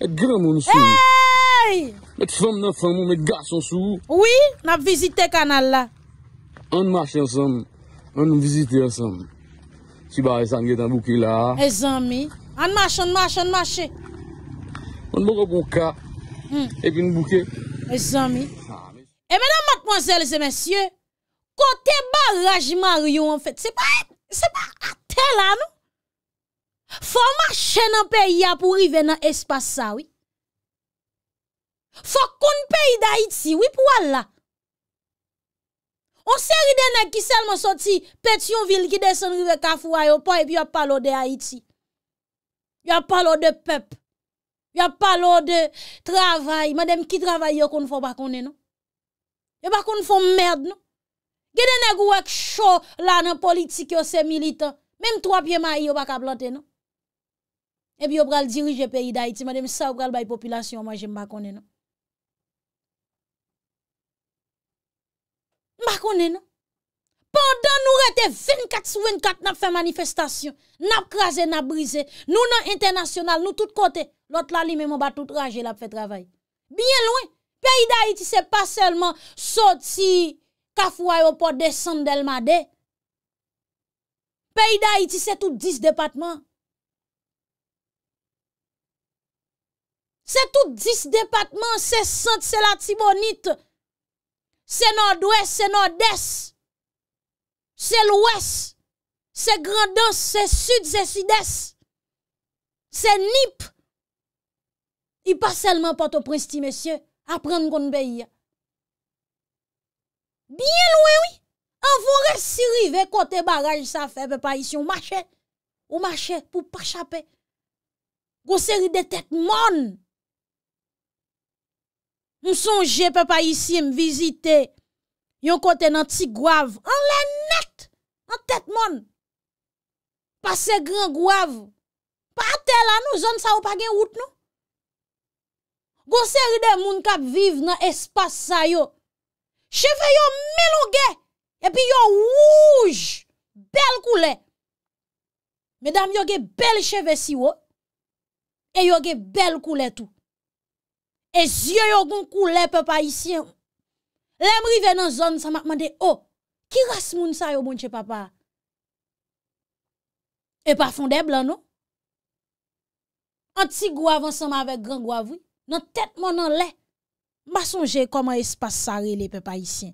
Et e gen moun sou. Hey! Met fom nan fom moun, met gason sou. Oui, nap vizite kanal la. An mwache ansam. An mw vizite ansam. Si ba resan getan bouke la. E zan mi. An mwache, an mwache, an mwache. An mwache pou ka. Hmm. E pi nou bouke. E zan mi. E mè nan matponsel se mèsyè, kote barajman riyon an fèt, se pa ate la nou. Fò mè chè nan peyi ya pou rive nan espasa, wè. Fò kon peyi da iti, wè pou walla. On se ride nan ki selman soti, pet yon vil ki desen rive kafou a yo, po epi wè palo de iti. Wè palo de pep. Wè palo de travay. Mè dem ki travay yo kon fò bakonnen nou. E bakoun foun mèrd nou. Gè denè gou wèk chò la nan politik yo se militan. Mèm 3 piè ma yò baka blote nou. E bi yo pral dirije peyi da iti. Mèm sa yo pral bayi populasyon. Mwa jèm bakounen nou. Bakounen nou. Pendan nou rete 24 sou 24 nap fè manifestation. Nap krasè, nap brise. Nou nan internasyonal, nou tout kote. Lòt la li mèm wèm batout raje la fè travay. Biye louè. Peyi da iti se pa selman Soti, Kafouay, Opo, Desen, Delmade Peyi da iti se tout dis depatman Se tout dis depatman Se sent, se lati bonit Se nord-ouest, se nord-est Se l'ouest Se grandans, se sud, se sud-est Se nip I pa selman pa to presti mesye Aprende kon beye. Bien loue oui. An vore si rive kote baraj sa fe pe pa isi. Ou mache pou pachape. Gose ri de tet mon. M sonje pe pa isi m vizite. Yon kote nan ti guav. An len net nan tet mon. Pase gran guav. Pa ate la nou zon sa ou pa gen wout nou. Gose ride moun kap viv nan espas sa yo. Cheve yo melo ge. E pi yo wouj. Bel kou le. Medam yo ge bel cheve si yo. E yo ge bel kou le tou. E zye yo goun kou le pe pa isi yo. Lem rive nan zon sa makman de o. Oh, ki rase moun sa yo moun che papa? E pa fonde blan no? Antsi gwa vansan ma vek gran gwa vwi. nan tet manan le, basonje koman espase sa rele pe pa isyen,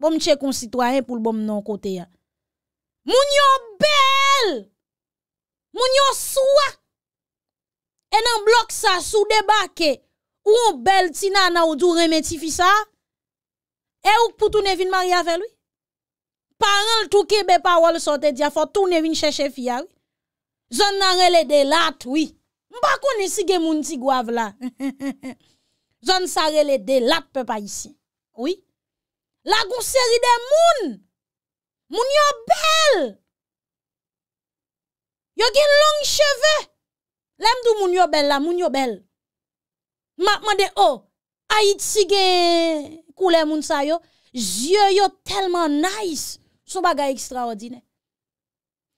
bom tche konsitwaen pou l bom nan kote ya. Moun yo bel, moun yo swa, enan blok sa sou debake, ou bel tina nan ou djou remeti fi sa, e ouk pou tou nevin maria fel we? Paran l touke bepa wale sote diafo, tou nevin cheche fi ya we? Zon nan rele de lat we, Mba kone si gen moun ti gwav la. Zon sare le de lap pe pa isi. Oui. La goun seri de moun. Moun yo bel. Yo gen long cheve. Lem do moun yo bel la. Moun yo bel. Ma mwade o. Oh, A it si gen koule moun sa yo. Zye yo telman nice. Sou baga ekstraordine.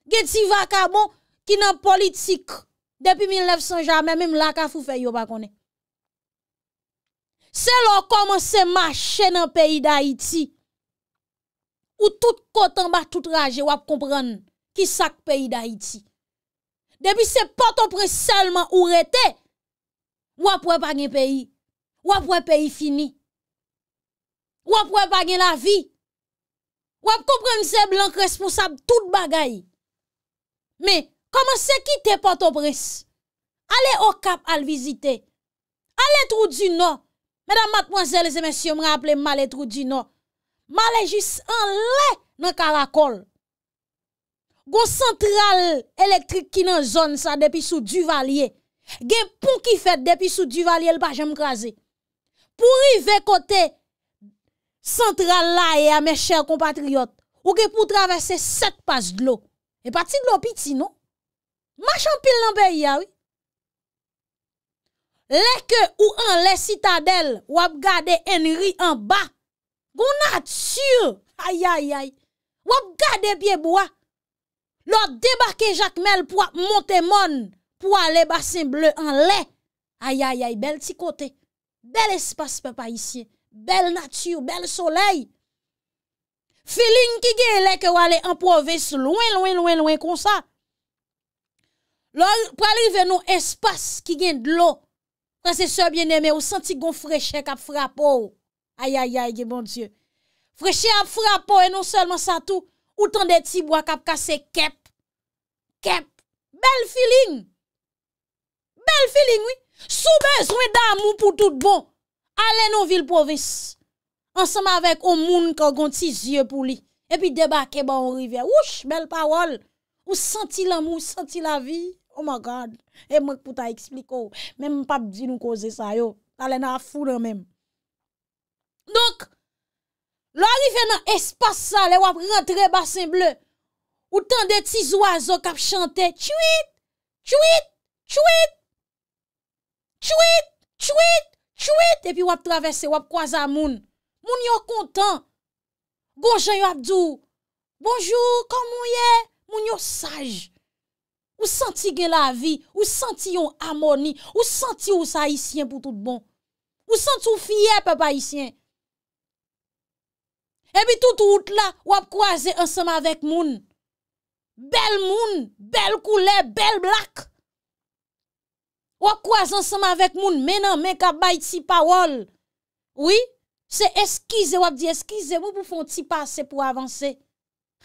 Geti vaka bo. Kina politik. Depi 1900 jamè, mèm lakafou fè yo bakonè. Se lò komanse mache nan peyi d'Haïti, ou tout koton ba tout raje wap kompran ki sak peyi d'Haïti. Depi se patopre selman ou rete, wap wè pa gen peyi, wap wè peyi fini. Wap wè pa gen la vi. Wap kompran se blanke responsab tout bagay. Koman se ki te pato bris. Ale o kap al vizite. Ale trou di nou. Medan matpon zel zemensyo mre aple male trou di nou. Male jis an le nan karakol. Gon sentral elektrik ki nan zon sa depi sou duvalye. Ge pou ki fet depi sou duvalye l pa jem krasi. Pou rive kote sentral la e a me chèr kompatriot. Ou ge pou travesse set pas dlo. E pati dlo piti nou. Ma chan pil nan be yaw. Ah lè ke ou an lè citadel, wap gade enri an ba. Gon nat sur. Ayayay. Wap gade bieboa. Lò debake jakmel pou a monte mon. Pou a le basen ble an lè. Ayayay. Bel ti kote. Bel espas pe pa isye. Bel nat sur. Bel soley. Fèlin ki gen lè ke wale an poves lwen lwen lwen lwen kon sa. Lò pralive nou espas ki gen dlo Kwa se so bien eme ou santi gon freche kap frapo Aya ya ya ye bon diyo Freche ap frapo e non selman sa tou Ou tan de ti bwa kap kase kep Kep Bel feeling Bel feeling oui Sou bez ou e dam ou pou tout bon Ale nou vil po vis Ansama vek ou moun kon gonti zye pou li E pi debake ba bon, ou rive Oush bel parol Ou santi l'amou, ou santi la vi. Oh my God. E mwen pouta ekspliko. Oh, Men mpap di nou koze sa yo. Talen a founan menm. Donk. Lo arive nan espasa le wap rentre basen ble. Ou tan de ti zouazo kap chante. Tchouit. Tchouit. Tchouit. Tchouit. Tchouit. Tchouit. E pi wap travesse, wap kwaza moun. Moun yo kontan. Gonjan yo abdou. Bonjour, kon moun ye? Moun yo saj, ou santi gen la vi, ou santi yon amoni, ou santi ou sa isyen pou tout bon. Ou santi ou fiyer pe pa isyen. Ebi tout ou out la, wap kwa ze ansama vek moun. Bel moun, bel koule, bel blak. Wap kwa ze ansama vek moun, menan men ka bay ti pawol. Oui, se eskize wap di eskize, moun pou fon ti pase pou avanse.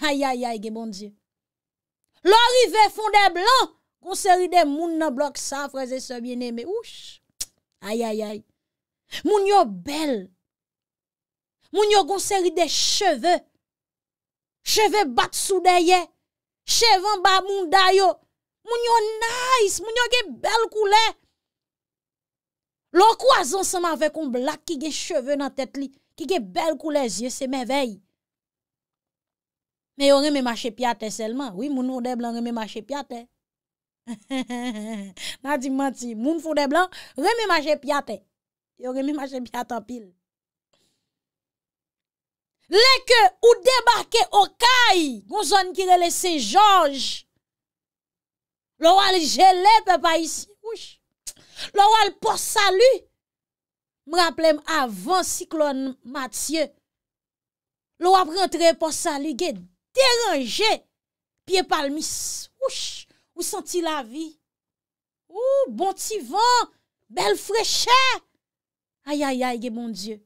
Hayayay ge bon diye. Lo rive fonde blan, gonseri de moun nan blok sa, freze se biene, me ouche. Ayayay, moun yo bel, moun yo gonseri de cheve, cheve bat soudeye, cheve mba moun dayo, moun yo nice, moun yo ge bel koule. Lo kwa zan seman ve kon blak ki ge cheve nan tet li, ki ge bel koule zye se meveyi. Me yo reme mache piate selman. Oui, mounou de blan reme mache piate. Na di manti. Moun foun de blan, reme mache piate. Yo reme mache piate anpil. Lè ke ou debarke o kay, gonzon ki relè se jorge. Lò wal jelè pe pa isi. Lò wal pos salu. Mè rappelè m avan siklon Matye. Lò wap rentre pos salu. Gèd Terenje, piye palmis, ouch, ou senti la vi. Ou, bon ti van, bel freche. Ayayaye, mon dieu.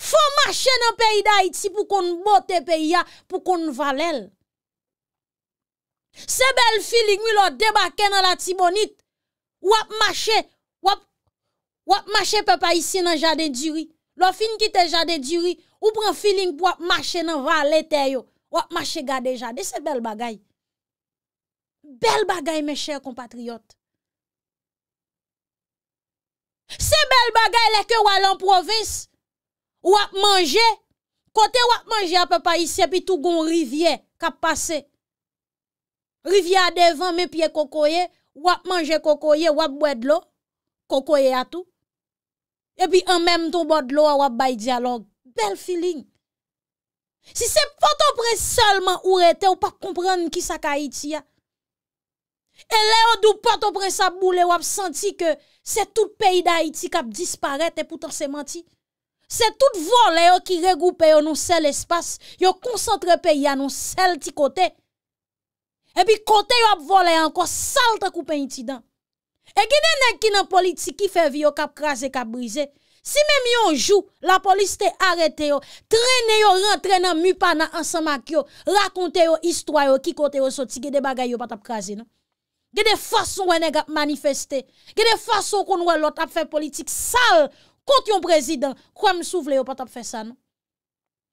Fon mache nan peyi da iti pou kon bote peyi ya, pou kon valel. Se bel fili gwi lo debake nan la ti bonit. Wap mache, wap mache pepa isi nan jade diri. Lo fin ki te jade diri. Ou pran filin pou wap mache nan va lé ter yo. Wap mache ga deja. De se bel bagay. Bel bagay men chèr kompatriot. Se bel bagay lè ke wale an provins. Wap manje. Kote wap manje apè pa isye. Pi tou gon rivye kap pase. Rivye adèvan men piye kokoye. Wap manje kokoye. Wap bwèd lo. Kokoye atou. E pi an mèm tou bwèd lo. Wap bay diyalog. bel filin. Si se patopre salman ou rete, ou pa kompren ki sa ka Haiti ya. E le yo du patopre sa boule, wap santi ke se tout peyi da Haiti kap disparete e poutan se manti. Se tout vol le yo ki regoupe yo nou sel espas, yo konsantre peyi ya nou sel ti kote. E pi kote yo ap vol le yo anko salta koupe Haiti dan. E gine nek ki nan politi ki fevi yo kap kraze, kap brize. Si mèm yon jou, la polis te arete yo, trene yo rentre nan mupana ansan mak yo, rakonte yo istwa yo, ki kote yo soti, ge de bagay yo pat ap kaze, no? Ge de fason wè nè gap manifeste, ge de fason kon wè lot ap fè politik sal, kont yon prezident, kwa m sou vle yo pat ap fè sa, no?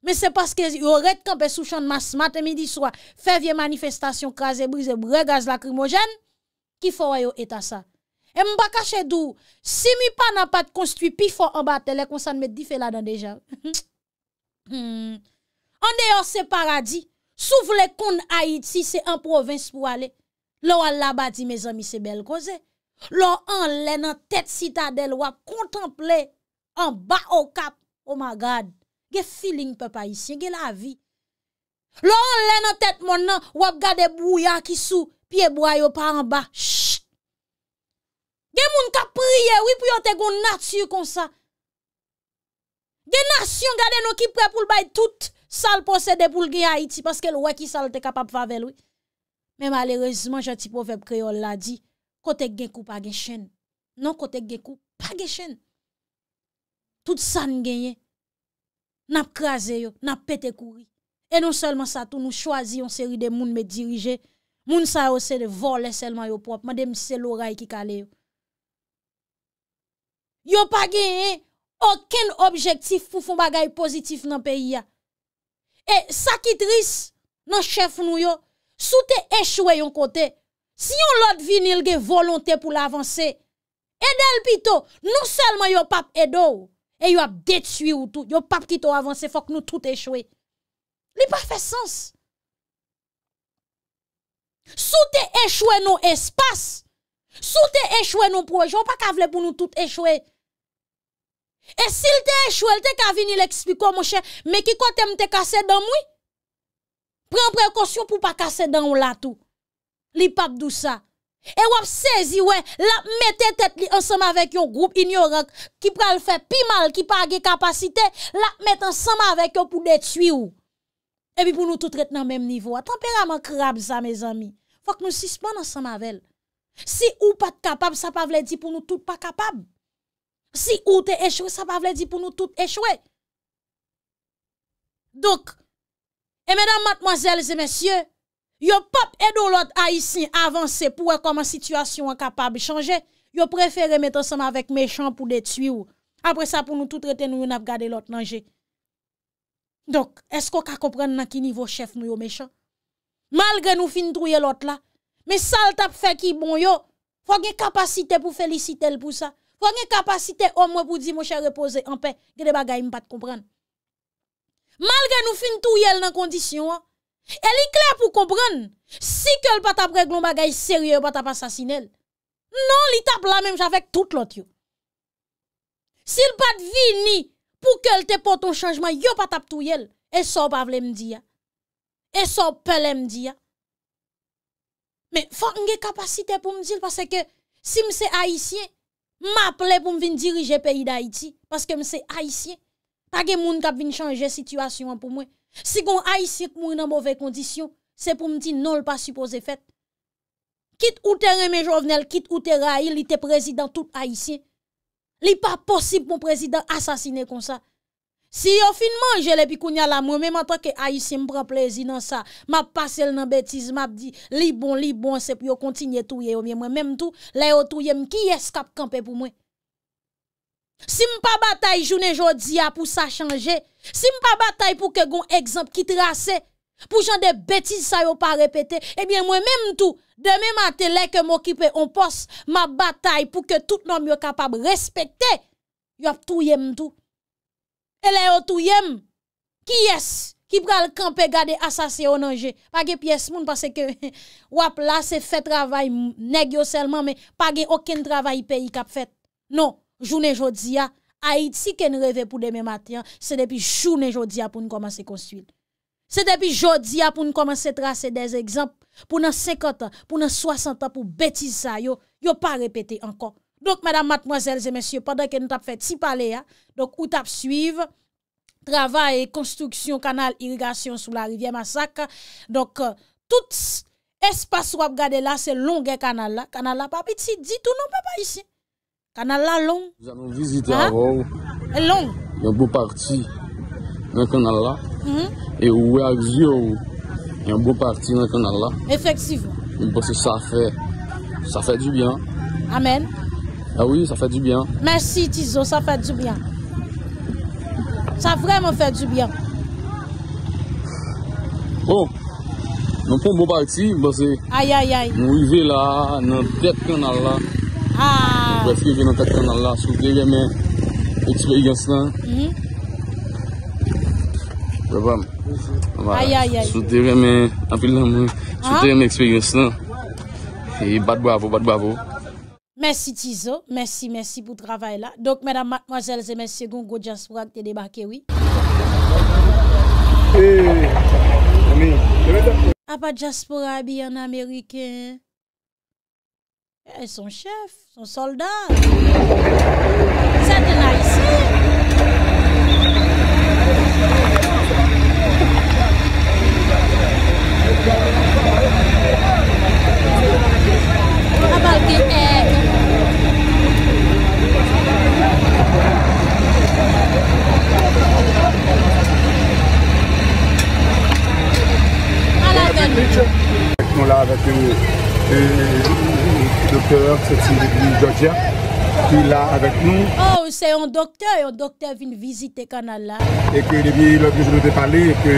Mè se paske yon ret kapè sou chan mas matè midi swa, fè vye manifestasyon kaze, brize, bregaz lakrimogen, ki fò wè yo etasa sa. E mba ka chedou, si mi pa nan pat konstwi pi fon an ba atele, kon san met di fe la nan dejan. Hmm. An deyon se paradi, sou vle kon Aiti, se an province pou ale, lo an labadi me zomi se bel koze, lo an lè nan tèt citadel, wap kontemple an ba o kap, oh ma gad, ge filin pe pa isye, ge la vi. Lo an lè nan tèt mon nan, wap gade bou ya ki sou, pi e boyo pa an ba, sh, Gen moun ka priye, wip yon te gon natyur kon sa. Gen nasyon gade nou ki pre pou l bay tout sal pose de pou l gen Haiti paske l wè ki sal te kapap fave l wè. Men malerezman jati pofèp kreol la di, kote gen kou pa gen chen. Non kote gen kou, pa gen chen. Tout san genye, nap kraze yo, nap pete kou. E non selman sa tou nou chwazi yon seri de moun me dirije, moun sa yo se de vole selman yo prop, ma dem se l oray ki kale yo. Yo pa genye, oken objektif pou fon bagay pozitif nan peyi ya. E sakitris nan chef nou yo, sou te echwe yon kote. Si yon lot vinil ge volonte pou la avanse, edel pito, nou selman yo pap edo, e yo ap detui ou tou, yo pap kito avanse, fok nou tout echwe. Li pa fe sens. Sou te echwe nou espas, sou te echwe nou proje, yo pa kavle pou nou tout echwe, E si lte e chou, lte ka vini l'ekspliko mwen chè, me ki kote mte kase dan mwen. Pren prekosyon pou pa kase dan yon latou. Li pak dousa. E wap sezi wè, la mette tet li ansama vek yon groub inyorak, ki pral fè pimal, ki pa agye kapasite, la mette ansama vek yon pou detui ou. E bi pou nou tout ret nan menm nivou. A, tempera man krab za, me zami. Fak nou sispan ansama vel. Si ou pat kapab, sa pa vle di pou nou tout pa kapab. Si ou te echwe, sa pa vle di pou nou tout echwe. Dok, e mèdam matmoazèl zè mèsyè, yo pap edo lot a yisi avansè pou wè koman situasyon wè kapab chanjè, yo prefère mèt ansem avèk mechè pou de tsyi ou. Apre sa pou nou tout retè nou yon ap gade lot nanjè. Dok, esko ka kompren nan ki nivou chèf nou yo mechè? Malgré nou fin drouye lot la, me sal tap fè ki bon yo, fò gen kapasite pou felisite l pou sa. Ou gen kapasite au moins pour dire mon cher repose en paix, gen de bagay m pas comprendre. Malgré nous fin tout yel dans condition, hein. elle est claire pour comprendre. Si qu'elle pas t'a règle bagay sérieux, pas t'a assassiner. Non, li tape la même avec tout l'autre yo. S'il pas vini pour qu'elle te porte un changement, yo pas t'a tout yel et ça pas vle me dire. Hein. Et ça pas me dire. Hein. Mais faut une capacité pour me dire parce que si me c'est haïtien Ma ple pou m vin dirije peyi da Haiti paske m se Haitien. Ta gen moun kap vin chanje situasyon pou mwen. Si kon Haitien k moun nan bove kondisyon, se pou m di non l pa suppose fet. Kit ou tere men jovnel, kit ou tere Haiti, li te prezident tout Haitien. Li pa posib pou prezident asasine kon sa. Si yo fin manje le pi kounyal la mwen, mwen mwen tanke, ay, si merman plezi nan sa, mwen ap pase l nan betiz, mwen ap di, li bon, li bon, sep yo kontinye touye, mwen mwen mwen tout, lè yo touye mwen, ki eskap kampe pou mwen? Si mwen pa bataye jounen, jounen, for sa chanje, si mwen pa bataye pou ke gon ekzamp ki trase, pou jan de betiz, sa yo pa repette, ebyen mwen mwen tout, de mwen mwen te lè ke mwen kipe, mwen mwen bataip pou ke tout nanm yo kapab respette, yo touye mwen tout. Ele yo tou yem, ki yes, ki pral kampe gade asase yo nanje. Page piyes moun, pase ke wap la se fe travay neg yo selman, me page oken travay peyi kap fet. Non, jounen jodia, a iti ken reve pou deme matyan, se depi jounen jodia pou nou komanse konsuil. Se depi jodia pou nou komanse trase dez ekzamp, pou nan sekanta, pou nan swasanta, pou beti sa yo, yo pa repete ankon. Dok, madame, mademoiselles et messieurs, pendant que nous t'avez fait si palais, donc, nous t'avez suivi, travail, construction, canal, irrigation sous la rivière Massac. Donc, euh, tout espace que vous avez gardé là, c'est long, le canal. Le canal, papa, il dit tout, non, papa, ici. Le canal, long. Nous allons visiter un mhm. endroit où il y a un beau parti dans le canal. Et où il y a un beau parti dans le canal. Effectivement. Parce que ça fait du bien. Amen. Ah a wè, sa fè di byan. Mèsi, Tizo, sa fè di byan. Sa vreman fè di byan. O, mwen pou bò bò parti, bò se, mwen yve la, nan pet kanal la, nan brefke ven nan pet kanal la, sou tè remè ekspe yon slan. Mwen yve la, mwen sou tè remè ekspe yon slan, mwen yve bat bò avò, bat bò avò. Mersi tizo, mersi mersi pou travay la. Dok mèdam matmwazèl zè mèsi yon go Jasporak te debakè wè. Eh, A pa Jasporak bi yon Amerike? E eh, son chef, son soldat. Sète la yisi wè. doktor, sè ti levi Jojia, ki la avèk nou. Euh, Ou, sè yon doktor, yon doktor vin vizite kanal la. Eke levi, lòk yo jote pale, eke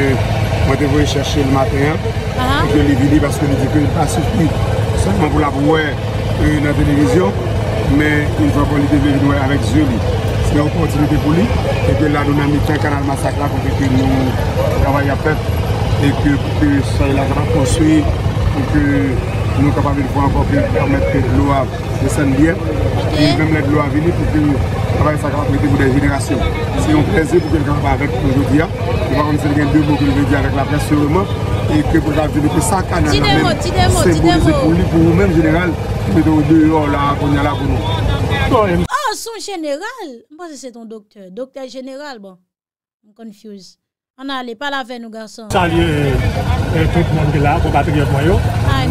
mwen devoye chèche yon matre, eke levi li, baske li dikè yon pasifli, sè mwen voul avouè yon avèk zi vizyon, mè yon voul li devoye yon avèk zi vizyon. Sè mwen poti levi pou li, eke la nou nan mi kè kanal masakran pou ki nou yon vay apèp, eke pou ki sè yon avèk konsui, pou ki Nou kapavit pou anvokli amet ke glo ap desen diye. E mèm let glo avini pou ki tabay sa kapaviti pou de generasyon. Si yon prezi pou ke grap avet pou yon diya, yon va kon se gen debou pou yon diya avet la pres sureman, e ke pou la vini pou sa kanan. Ti demo, ti demo, ti demo. Se pou li pou yon men general, se pou de yon la kon yala pou nou. Oh, son general? Mwen se se ton doktel. Dokter general, bon. Mwen konfuse. An ale pa la ve nou garson. Salye euh, euh, tout mwen de la, kon pati yon mayo.